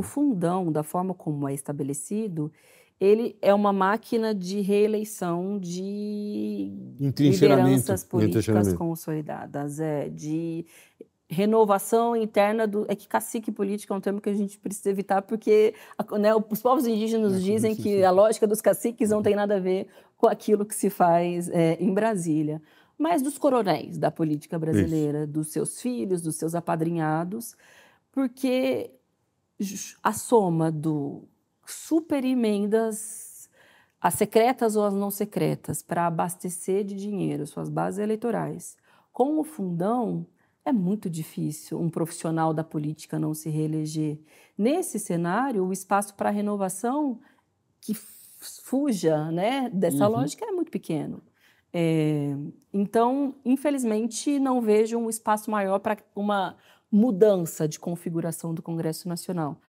o fundão, da forma como é estabelecido, ele é uma máquina de reeleição de lideranças políticas consolidadas, é, de renovação interna do. É que cacique político é um termo que a gente precisa evitar, porque né, os povos indígenas é, dizem que a lógica dos caciques não uhum. tem nada a ver com aquilo que se faz é, em Brasília. Mas dos coronéis da política brasileira, Isso. dos seus filhos, dos seus apadrinhados, porque a soma do super emendas, as secretas ou as não secretas, para abastecer de dinheiro suas bases eleitorais, com o fundão, é muito difícil um profissional da política não se reeleger. Nesse cenário, o espaço para renovação que fuja né, dessa uhum. lógica é muito pequeno. É, então, infelizmente, não vejo um espaço maior para uma mudança de configuração do Congresso Nacional.